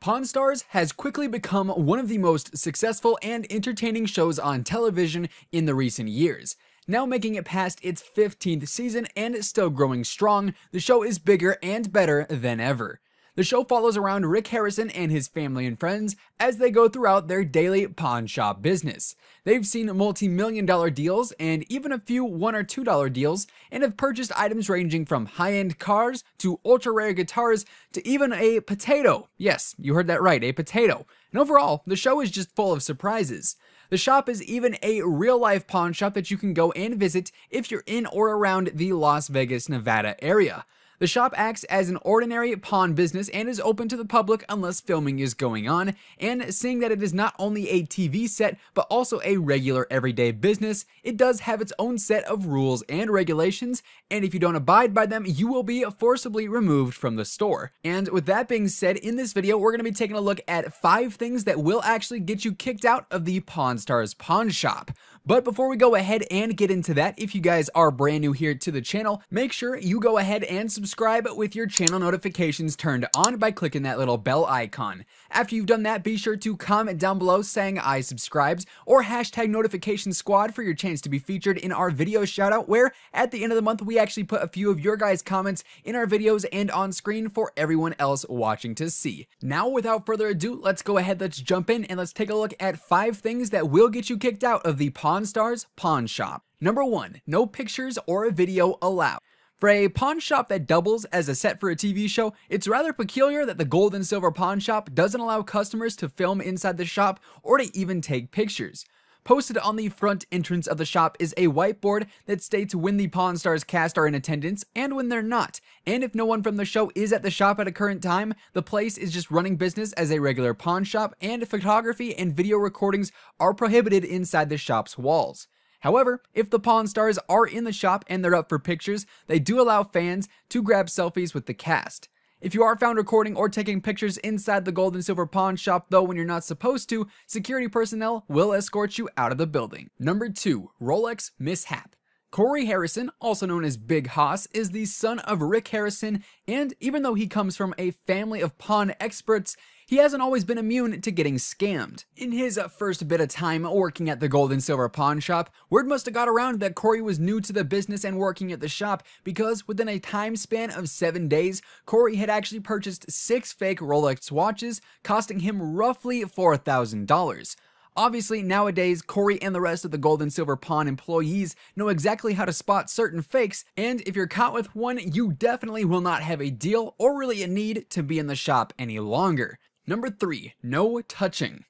Pawn Stars has quickly become one of the most successful and entertaining shows on television in the recent years. Now making it past its 15th season and still growing strong, the show is bigger and better than ever. The show follows around Rick Harrison and his family and friends as they go throughout their daily pawn shop business. They've seen multi million dollar deals and even a few one or two dollar deals and have purchased items ranging from high end cars to ultra rare guitars to even a potato. Yes, you heard that right, a potato. And overall, the show is just full of surprises. The shop is even a real life pawn shop that you can go and visit if you're in or around the Las Vegas, Nevada area. The shop acts as an ordinary pawn business and is open to the public unless filming is going on. And seeing that it is not only a TV set, but also a regular everyday business, it does have its own set of rules and regulations. And if you don't abide by them, you will be forcibly removed from the store. And with that being said, in this video, we're going to be taking a look at five things that will actually get you kicked out of the Pawn Stars pawn shop. But before we go ahead and get into that, if you guys are brand new here to the channel, make sure you go ahead and subscribe with your channel notifications turned on by clicking that little bell icon. After you've done that, be sure to comment down below saying I subscribed or hashtag notification squad for your chance to be featured in our video shoutout where at the end of the month we actually put a few of your guys' comments in our videos and on screen for everyone else watching to see. Now without further ado, let's go ahead, let's jump in and let's take a look at five things that will get you kicked out of the podcast Pawn Stars Pawn Shop. Number one, no pictures or a video allowed. For a pawn shop that doubles as a set for a TV show, it's rather peculiar that the Gold and Silver Pawn Shop doesn't allow customers to film inside the shop or to even take pictures. Posted on the front entrance of the shop is a whiteboard that states when the Pawn Stars cast are in attendance and when they're not. And if no one from the show is at the shop at a current time, the place is just running business as a regular pawn shop and photography and video recordings are prohibited inside the shop's walls. However, if the Pawn Stars are in the shop and they're up for pictures, they do allow fans to grab selfies with the cast. If you are found recording or taking pictures inside the gold and silver pawn shop, though, when you're not supposed to, security personnel will escort you out of the building. Number 2. Rolex Mishap Corey Harrison, also known as Big Haas, is the son of Rick Harrison, and even though he comes from a family of pawn experts, he hasn't always been immune to getting scammed. In his first bit of time working at the gold and silver pawn shop, word must have got around that Corey was new to the business and working at the shop because within a time span of seven days, Corey had actually purchased six fake Rolex watches, costing him roughly $4,000. Obviously, nowadays, Corey and the rest of the Gold and Silver Pawn employees know exactly how to spot certain fakes, and if you're caught with one, you definitely will not have a deal or really a need to be in the shop any longer. Number three, no touching.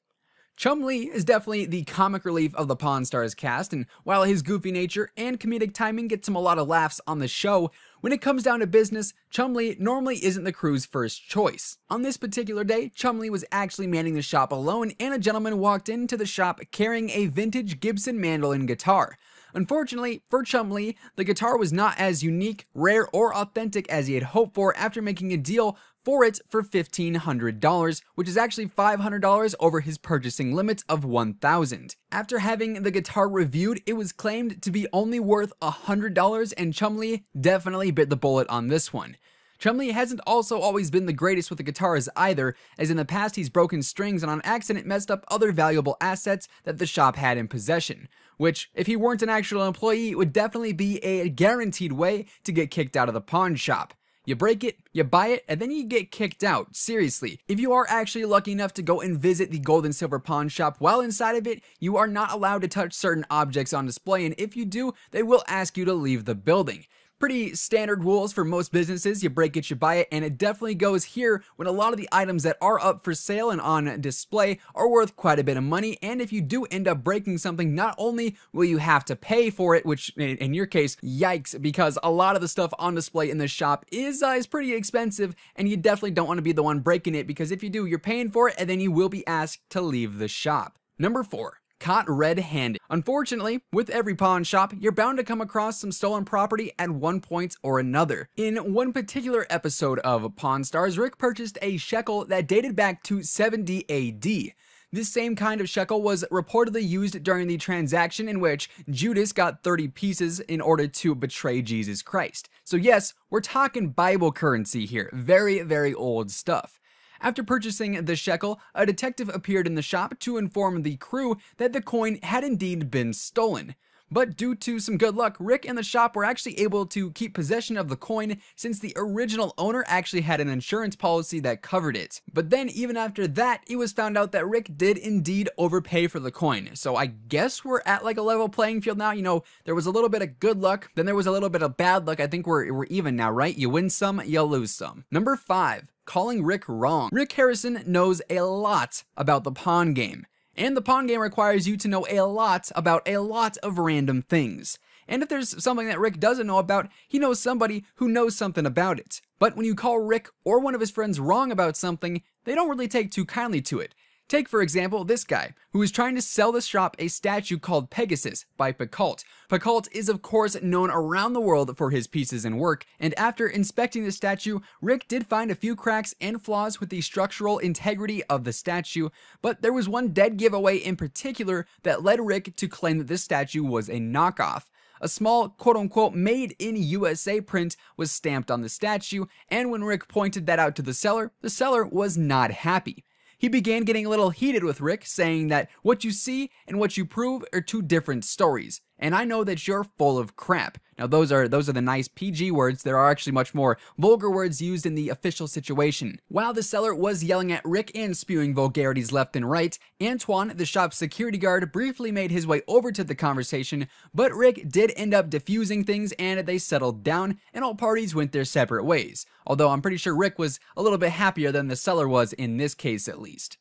Chumley is definitely the comic relief of the Pawn Stars cast, and while his goofy nature and comedic timing gets him a lot of laughs on the show, when it comes down to business, Chumley normally isn't the crew's first choice. On this particular day, Chumley was actually manning the shop alone, and a gentleman walked into the shop carrying a vintage Gibson mandolin guitar. Unfortunately, for Chumley, the guitar was not as unique, rare, or authentic as he had hoped for after making a deal for it for $1,500, which is actually $500 over his purchasing limit of $1,000. After having the guitar reviewed, it was claimed to be only worth $100 and Chumley definitely bit the bullet on this one. Chumley hasn't also always been the greatest with the guitars either, as in the past he's broken strings and on accident messed up other valuable assets that the shop had in possession, which, if he weren't an actual employee, would definitely be a guaranteed way to get kicked out of the pawn shop. You break it, you buy it, and then you get kicked out. Seriously. If you are actually lucky enough to go and visit the gold and silver pawn shop while inside of it, you are not allowed to touch certain objects on display, and if you do, they will ask you to leave the building. Pretty standard rules for most businesses. You break it, you buy it, and it definitely goes here when a lot of the items that are up for sale and on display are worth quite a bit of money. And if you do end up breaking something, not only will you have to pay for it, which in your case, yikes, because a lot of the stuff on display in the shop is, uh, is pretty expensive, and you definitely don't want to be the one breaking it because if you do, you're paying for it, and then you will be asked to leave the shop. Number four, caught red-handed. Unfortunately, with every pawn shop, you're bound to come across some stolen property at one point or another. In one particular episode of Pawn Stars, Rick purchased a shekel that dated back to 70 AD. This same kind of shekel was reportedly used during the transaction in which Judas got 30 pieces in order to betray Jesus Christ. So yes, we're talking Bible currency here, very, very old stuff. After purchasing the shekel, a detective appeared in the shop to inform the crew that the coin had indeed been stolen. But due to some good luck, Rick and the shop were actually able to keep possession of the coin since the original owner actually had an insurance policy that covered it. But then even after that, it was found out that Rick did indeed overpay for the coin. So I guess we're at like a level playing field now. You know, there was a little bit of good luck, then there was a little bit of bad luck. I think we're, we're even now, right? You win some, you lose some. Number five, calling Rick wrong. Rick Harrison knows a lot about the pawn game. And the pawn game requires you to know a lot about a lot of random things. And if there's something that Rick doesn't know about, he knows somebody who knows something about it. But when you call Rick or one of his friends wrong about something, they don't really take too kindly to it, Take, for example, this guy, who is trying to sell the shop a statue called Pegasus by Picault. Picault is, of course, known around the world for his pieces and work, and after inspecting the statue, Rick did find a few cracks and flaws with the structural integrity of the statue, but there was one dead giveaway in particular that led Rick to claim that this statue was a knockoff. A small quote unquote made in USA print was stamped on the statue, and when Rick pointed that out to the seller, the seller was not happy he began getting a little heated with Rick, saying that what you see and what you prove are two different stories and I know that you're full of crap. Now those are those are the nice PG words. There are actually much more vulgar words used in the official situation. While the seller was yelling at Rick and spewing vulgarities left and right, Antoine, the shop's security guard, briefly made his way over to the conversation, but Rick did end up diffusing things and they settled down and all parties went their separate ways. Although I'm pretty sure Rick was a little bit happier than the seller was in this case at least.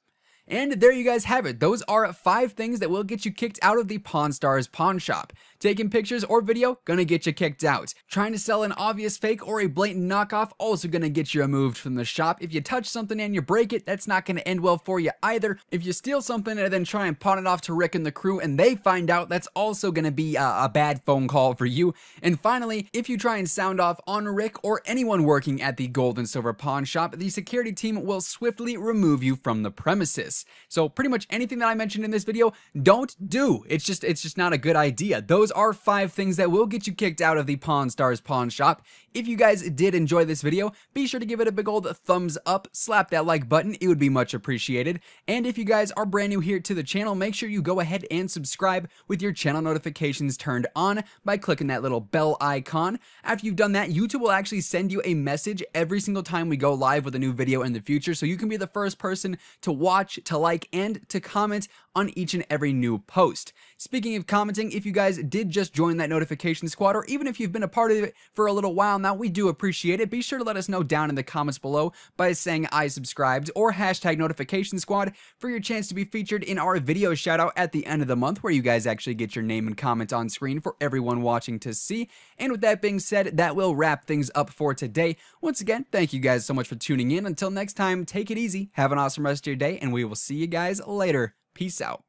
And there you guys have it. Those are five things that will get you kicked out of the Pawn Stars pawn shop. Taking pictures or video, gonna get you kicked out. Trying to sell an obvious fake or a blatant knockoff, also gonna get you removed from the shop. If you touch something and you break it, that's not gonna end well for you either. If you steal something and then try and pawn it off to Rick and the crew and they find out, that's also gonna be a, a bad phone call for you. And finally, if you try and sound off on Rick or anyone working at the gold and silver pawn shop, the security team will swiftly remove you from the premises. So pretty much anything that I mentioned in this video, don't do. It's just, it's just not a good idea. Those those are five things that will get you kicked out of the Pawn Stars pawn shop. If you guys did enjoy this video, be sure to give it a big old thumbs up, slap that like button, it would be much appreciated. And if you guys are brand new here to the channel, make sure you go ahead and subscribe with your channel notifications turned on by clicking that little bell icon. After you've done that, YouTube will actually send you a message every single time we go live with a new video in the future, so you can be the first person to watch, to like, and to comment on each and every new post. Speaking of commenting, if you guys did just join that notification squad, or even if you've been a part of it for a little while that, we do appreciate it. Be sure to let us know down in the comments below by saying I subscribed or hashtag notification squad for your chance to be featured in our video shout out at the end of the month where you guys actually get your name and comment on screen for everyone watching to see. And with that being said, that will wrap things up for today. Once again, thank you guys so much for tuning in. Until next time, take it easy, have an awesome rest of your day, and we will see you guys later. Peace out.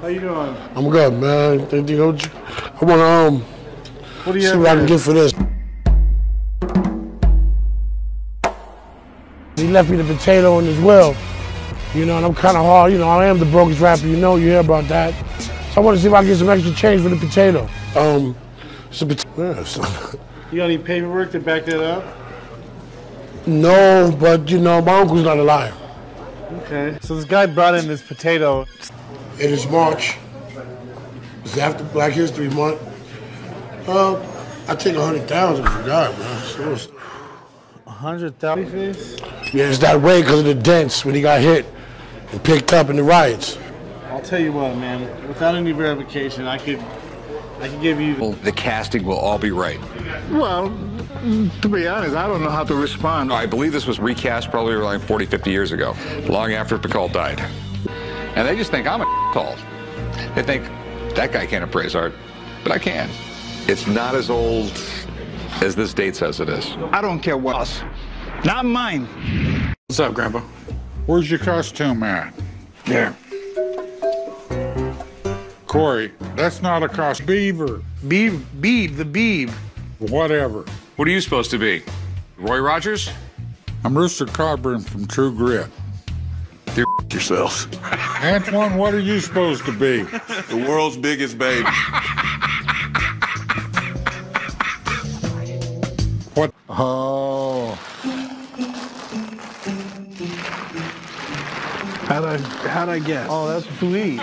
How you doing? I'm good, man. I want to um, what do you see what I can get for this. He left me the potato in his well, You know, and I'm kind of hard. You know, I am the brokest rapper. You know, you hear about that. So I want to see if I can get some extra change for the potato. Um, some potato. you got any paperwork to back that up? No, but you know, my uncle's not a liar. Okay. So this guy brought in this potato. It is March. It's after Black History Month. Uh, I take a hundred thousand for God, man. Seriously. A hundred thousand. Yeah. It's that way because of the dents when he got hit and picked up in the riots. I'll tell you what, man. Without any verification, I could, I could give you. The casting will all be right. Well, to be honest, I don't know how to respond. I believe this was recast probably around 40, 50 years ago, long after Picault died. And they just think I'm a call. They think that guy can't appraise art, but I can. It's not as old as this date says it is. I don't care what. Us. Not mine. What's up, Grandpa? Where's your costume at? There. Corey, that's not a costume. Beaver. Beeve, the Beeve. Whatever. What are you supposed to be? Roy Rogers? I'm Rooster Cogburn from True Grit. Dear yourself. Antoine, what are you supposed to be? The world's biggest baby. what? Oh. How'd I, how'd I guess? Oh, that's sweet.